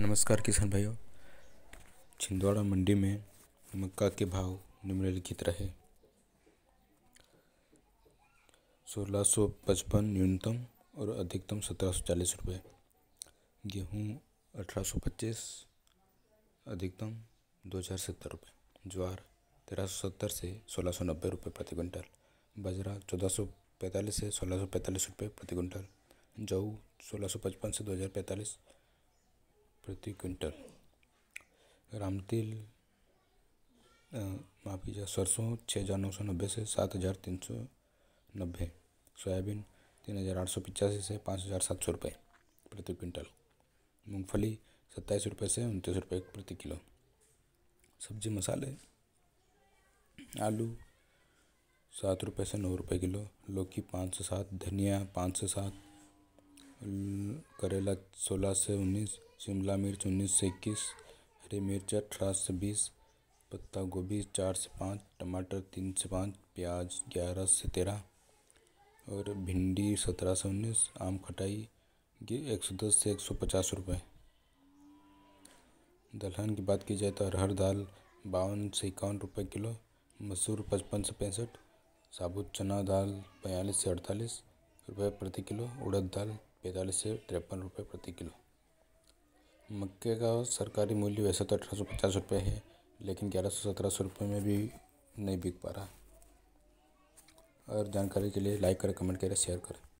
नमस्कार किसान भाइयों छिंदवाड़ा मंडी में मक्का के भाव निम्नलिखित रहे सोलह सौ पचपन न्यूनतम और अधिकतम सत्रह सौ चालीस रुपये गेहूँ अठारह सौ पच्चीस अधिकतम दो हज़ार सत्तर रुपये ज्वार तेरह सौ सत्तर से सोलह सौ नब्बे रुपये प्रति क्विंटल बाजरा चौदह सौ पैंतालीस से सोलह सौ पैंतालीस रुपये प्रति क्विंटल जऊ सोलह सौ पचपन से दो हज़ार पैंतालीस प्रति क्विंटल रामतिल माफ कीजिए सरसों छः हज़ार नौ सौ नब्बे से सात हज़ार तीन सौ नब्बे सोयाबीन तीन हज़ार आठ सौ पचासी से पाँच हज़ार सात सौ रुपये प्रति क्विंटल मूँगफली सत्ताईस रुपये से उनतीस रुपये प्रति किलो सब्जी मसाले आलू सात रुपये से नौ रुपये किलो लौकी पाँच से सात धनिया पाँच से सात करेला सोलह से उन्नीस शिमला मिर्च उन्नीस से इक्कीस हरी मिर्च अठारह से बीस पत्ता गोभी चार से पाँच टमाटर तीन से पाँच प्याज ग्यारह से तेरह और भिंडी सत्रह से उन्नीस आम खटाई ये एक सौ दस से एक सौ पचास रुपये दलहन की बात की जाए तो अरहर दाल बावन से इक्यावन रुपये किलो मसूर पचपन से पैंसठ साबुत चना दाल बयालीस से अड़तालीस रुपये प्रति किलो उड़द दाल पैंतालीस से तिरपन रुपये प्रति किलो मक्के का सरकारी मूल्य वैसे तो अठारह सौ पचास रुपये है लेकिन ग्यारह सौ सत्रह सौ रुपये में भी नहीं बिक पा रहा और जानकारी के लिए लाइक करें कमेंट करें शेयर करें